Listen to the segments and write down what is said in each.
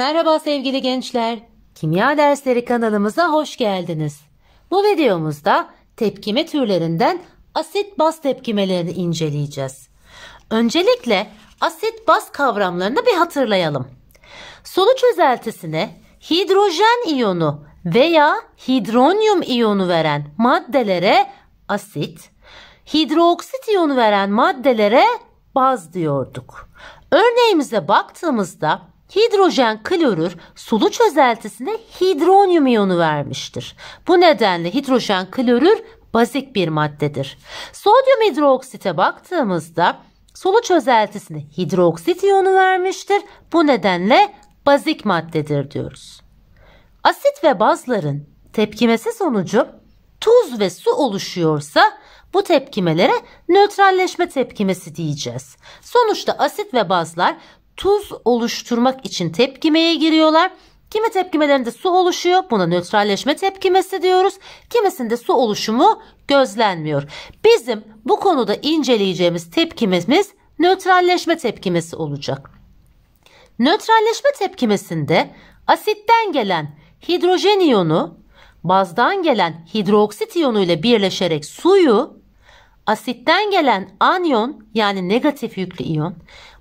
Merhaba sevgili gençler. Kimya dersleri kanalımıza hoş geldiniz. Bu videomuzda tepkime türlerinden asit baz tepkimelerini inceleyeceğiz. Öncelikle asit baz kavramlarını bir hatırlayalım. Solu çözeltisine hidrojen iyonu veya hidronyum iyonu veren maddelere asit, hidroksit iyonu veren maddelere baz diyorduk. Örneğimize baktığımızda Hidrojen klorür sulu çözeltisine hidronyum iyonu vermiştir. Bu nedenle hidrojen klorür bazik bir maddedir. Sodyum hidroksite baktığımızda sulu çözeltisine hidroksit iyonu vermiştir. Bu nedenle bazik maddedir diyoruz. Asit ve bazların tepkimesi sonucu tuz ve su oluşuyorsa bu tepkimelere nötralleşme tepkimesi diyeceğiz. Sonuçta asit ve bazlar tuz oluşturmak için tepkimeye giriyorlar. Kimi tepkimelerinde su oluşuyor. Buna nötralleşme tepkimesi diyoruz. Kimisinde su oluşumu gözlenmiyor. Bizim bu konuda inceleyeceğimiz tepkimemiz nötralleşme tepkimesi olacak. Nötralleşme tepkimesinde asitten gelen hidrojen iyonu bazdan gelen hidroksit iyonu ile birleşerek suyu asitten gelen anyon yani negatif yüklü iyon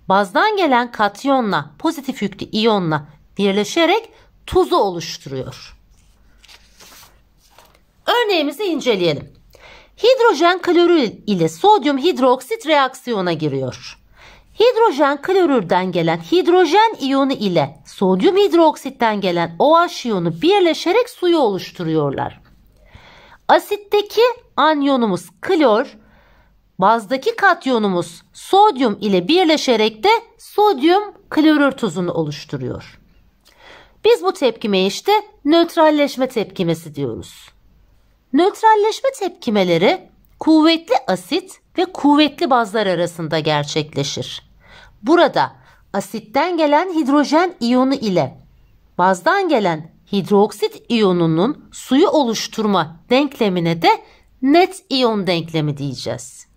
bazdan gelen katyonla pozitif yüklü iyonla birleşerek tuzu oluşturuyor. Örneğimizi inceleyelim. Hidrojen klorür ile sodyum hidroksit reaksiyona giriyor. Hidrojen klorürden gelen hidrojen iyonu ile sodyum hidroksitten gelen OH iyonu birleşerek suyu oluşturuyorlar. Asitteki anyonumuz klor, Bazdaki katyonumuz sodyum ile birleşerek de sodyum klorür tuzunu oluşturuyor. Biz bu tepkimeye işte nötralleşme tepkimesi diyoruz. Nötralleşme tepkimeleri kuvvetli asit ve kuvvetli bazlar arasında gerçekleşir. Burada asitten gelen hidrojen iyonu ile bazdan gelen hidroksit iyonunun suyu oluşturma denklemine de net iyon denklemi diyeceğiz.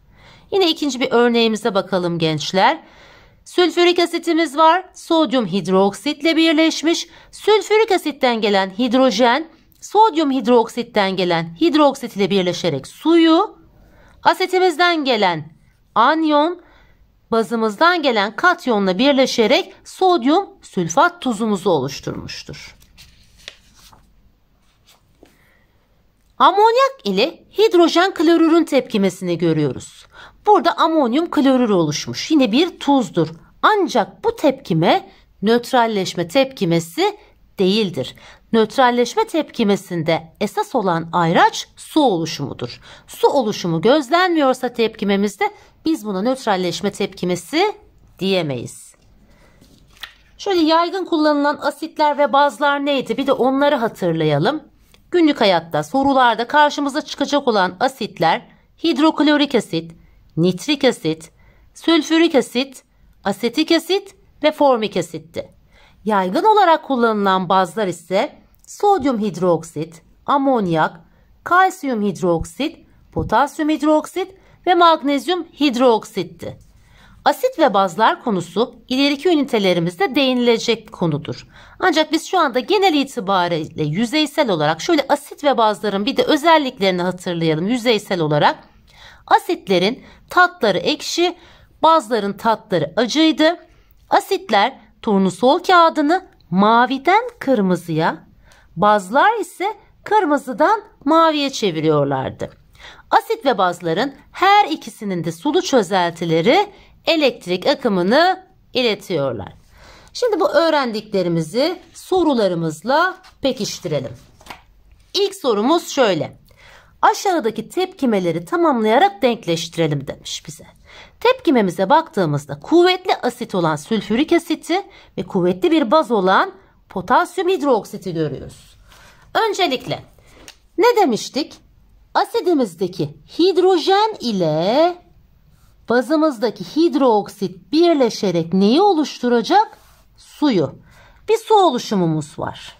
Yine ikinci bir örneğimize bakalım gençler. Sülfürik asitimiz var. Sodyum hidroksitle birleşmiş. Sülfürik asitten gelen hidrojen, sodyum hidroksitten gelen hidroksit ile birleşerek suyu, asitimizden gelen anyon, bazımızdan gelen katyonla birleşerek sodyum sülfat tuzumuzu oluşturmuştur. Amonyak ile hidrojen klorürün tepkimesini görüyoruz. Burada amonyum klorür oluşmuş. Yine bir tuzdur. Ancak bu tepkime nötralleşme tepkimesi değildir. Nötralleşme tepkimesinde esas olan ayraç su oluşumudur. Su oluşumu gözlenmiyorsa tepkimemizde biz buna nötralleşme tepkimesi diyemeyiz. Şöyle yaygın kullanılan asitler ve bazlar neydi? Bir de onları hatırlayalım. Günlük hayatta sorularda karşımıza çıkacak olan asitler hidroklorik asit, nitrik asit, sülfürik asit, asetik asit ve formik asitti. Yaygın olarak kullanılan bazlar ise sodyum hidroksit, amonyak, kalsiyum hidroksit, potasyum hidroksit ve magnezyum hidroksitti. Asit ve bazlar konusu ileriki ünitelerimizde değinilecek konudur. Ancak biz şu anda genel itibariyle yüzeysel olarak şöyle asit ve bazların bir de özelliklerini hatırlayalım yüzeysel olarak. Asitlerin tatları ekşi, bazların tatları acıydı. Asitler turnusol kağıdını maviden kırmızıya, bazlar ise kırmızıdan maviye çeviriyorlardı. Asit ve bazların her ikisinin de sulu çözeltileri elektrik akımını iletiyorlar. Şimdi bu öğrendiklerimizi sorularımızla pekiştirelim. İlk sorumuz şöyle. Aşağıdaki tepkimeleri tamamlayarak denkleştirelim demiş bize. Tepkimemize baktığımızda kuvvetli asit olan sülfürik asiti ve kuvvetli bir baz olan potasyum hidroksiti görüyoruz. Öncelikle ne demiştik? Asidimizdeki hidrojen ile bazımızdaki hidrooksit birleşerek neyi oluşturacak? Suyu. Bir su oluşumumuz var.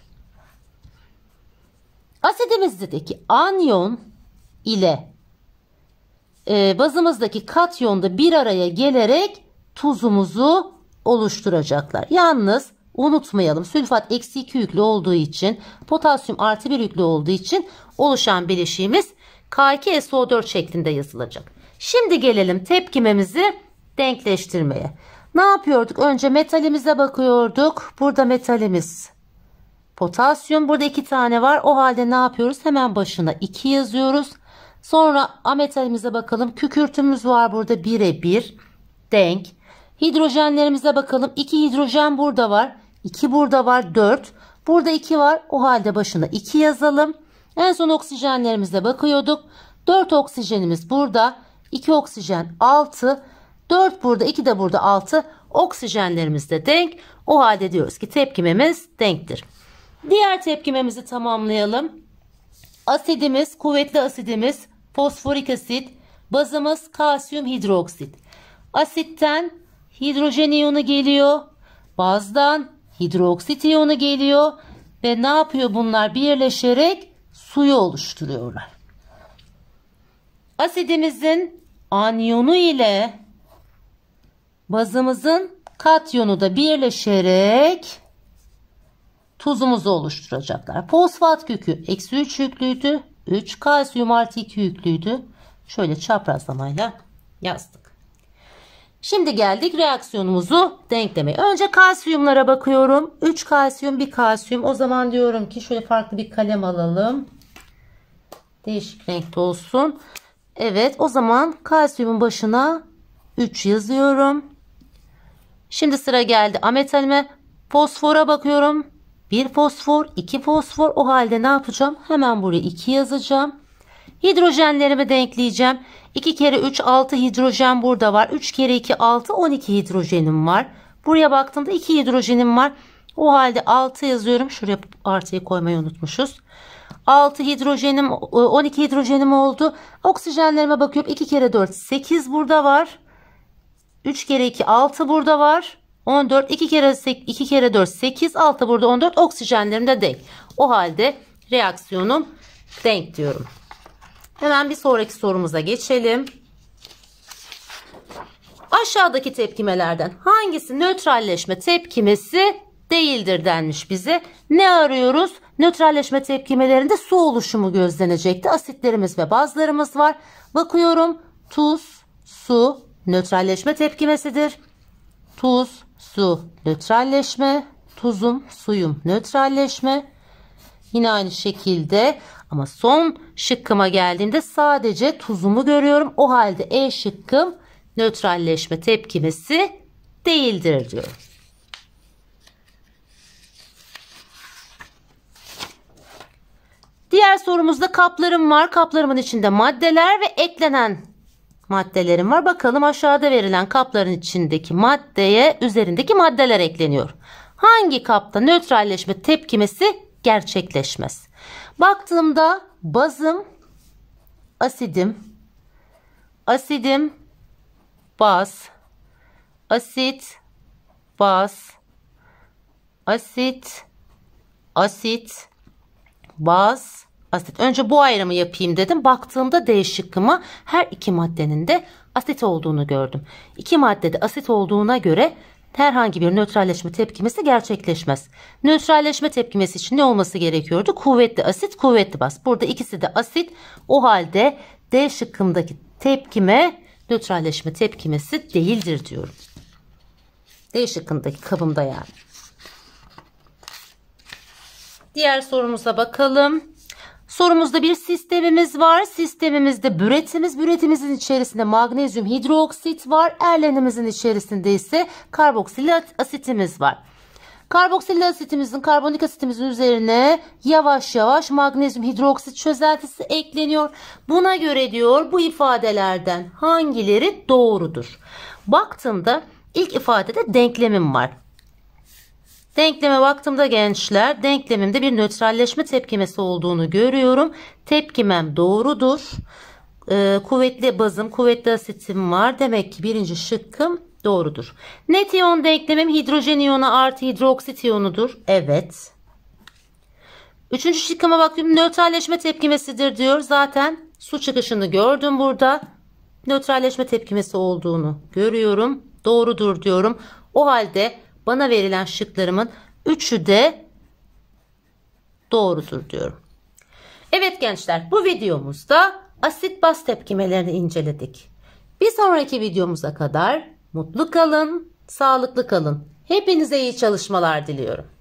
Asidimizdeki anyon ile e, bazımızdaki katyonda bir araya gelerek tuzumuzu oluşturacaklar. Yalnız unutmayalım sülfat eksi 2 yüklü olduğu için potasyum artı 1 yüklü olduğu için oluşan bileşiğimiz K2SO4 şeklinde yazılacak. Şimdi gelelim tepkimemizi denkleştirmeye. Ne yapıyorduk? Önce metalimize bakıyorduk. Burada metalimiz potasyum. Burada iki tane var. O halde ne yapıyoruz? Hemen başına 2 yazıyoruz. Sonra ametalimize bakalım. Kükürtümüz var burada 1'e 1. Denk. Hidrojenlerimize bakalım. 2 hidrojen burada var. 2 burada var. 4. Burada 2 var. O halde başına 2 yazalım. En son oksijenlerimize bakıyorduk. 4 oksijenimiz burada. 2 oksijen 6 4 burada 2 de burada 6 oksijenlerimiz de denk. O halde diyoruz ki tepkimemiz denktir. Diğer tepkimemizi tamamlayalım. Asidimiz kuvvetli asidimiz fosforik asit bazımız kalsiyum hidroksit. Asitten hidrojen iyonu geliyor. Bazdan hidroksit iyonu geliyor ve ne yapıyor bunlar birleşerek suyu oluşturuyorlar. Asidimizin anyonu ile bazımızın katyonu da birleşerek tuzumuzu oluşturacaklar. Fosfat kökü eksi 3 yüklüydü. 3 kalsiyum artı 2 yüklüydü. Şöyle çaprazlamayla yazdık. Şimdi geldik reaksiyonumuzu denklemeye. Önce kalsiyumlara bakıyorum. 3 kalsiyum 1 kalsiyum. O zaman diyorum ki şöyle farklı bir kalem alalım. Değişik renkte olsun. Evet o zaman kalsiyumun başına 3 yazıyorum. Şimdi sıra geldi ametalime. Fosfora bakıyorum. 1 fosfor 2 fosfor o halde ne yapacağım? Hemen buraya 2 yazacağım. Hidrojenlerimi denkleyeceğim. 2 kere 3 6 hidrojen burada var. 3 kere 2 6 12 hidrojenim var. Buraya baktığımda 2 hidrojenim var. O halde 6 yazıyorum. Şuraya artıyı koymayı unutmuşuz. 6 hidrojenim 12 hidrojenim oldu. Oksijenlerime bakıyorum. 2 kere 4 8 burada var. 3 kere 2 6 burada var. 14 2 kere 2 kere 4 8 6 burada 14 oksijenlerim de denk. O halde reaksiyonum denk diyorum. Hemen bir sonraki sorumuza geçelim. Aşağıdaki tepkimelerden hangisi nötralleşme tepkimesi değildir denmiş bize. Ne arıyoruz? Nötralleşme tepkimelerinde su oluşumu gözlenecekti. Asitlerimiz ve bazlarımız var. Bakıyorum tuz, su nötralleşme tepkimesidir. Tuz, su nötralleşme, tuzum, suyum nötralleşme. Yine aynı şekilde ama son şıkkıma geldiğinde sadece tuzumu görüyorum. O halde E şıkkım nötralleşme tepkimesi değildir diyorum. Diğer sorumuzda kaplarım var. Kaplarımın içinde maddeler ve eklenen maddelerim var. Bakalım aşağıda verilen kapların içindeki maddeye üzerindeki maddeler ekleniyor. Hangi kapta nötralleşme tepkimesi gerçekleşmez? Baktığımda bazım, asidim, asidim, baz, asit, baz, asit, asit, baz, asit. Önce bu ayrımı yapayım dedim. Baktığımda D şıkkıma her iki maddenin de asit olduğunu gördüm. İki maddede asit olduğuna göre herhangi bir nötralleşme tepkimesi gerçekleşmez. Nötralleşme tepkimesi için ne olması gerekiyordu? Kuvvetli asit, kuvvetli baz. Burada ikisi de asit. O halde D şıkkındaki tepkime nötralleşme tepkimesi değildir diyorum. D şıkkındaki kabımda yani. Diğer sorumuza bakalım. Sorumuzda bir sistemimiz var. Sistemimizde büretimiz, büretimizin içerisinde magnezyum hidroksit var. Erlenimizin içerisinde ise karboksil asitimiz var. Karboksil asitimizin, karbonik asitimizin üzerine yavaş yavaş magnezyum hidroksit çözeltisi ekleniyor. Buna göre diyor bu ifadelerden hangileri doğrudur? Baktığımda ilk ifadede denklemim var. Denkleme baktığımda gençler denklemimde bir nötralleşme tepkimesi olduğunu görüyorum. Tepkimem doğrudur. Ee, kuvvetli bazım, kuvvetli asitim var. Demek ki birinci şıkkım doğrudur. Net iyon denklemim hidrojen iyonu artı hidroksit iyonudur. Evet. Üçüncü şıkkıma bakıyorum. Nötralleşme tepkimesidir diyor. Zaten su çıkışını gördüm burada. Nötralleşme tepkimesi olduğunu görüyorum. Doğrudur diyorum. O halde bana verilen şıklarımın üçü de doğrudur diyorum. Evet gençler bu videomuzda asit baz tepkimelerini inceledik. Bir sonraki videomuza kadar mutlu kalın, sağlıklı kalın. Hepinize iyi çalışmalar diliyorum.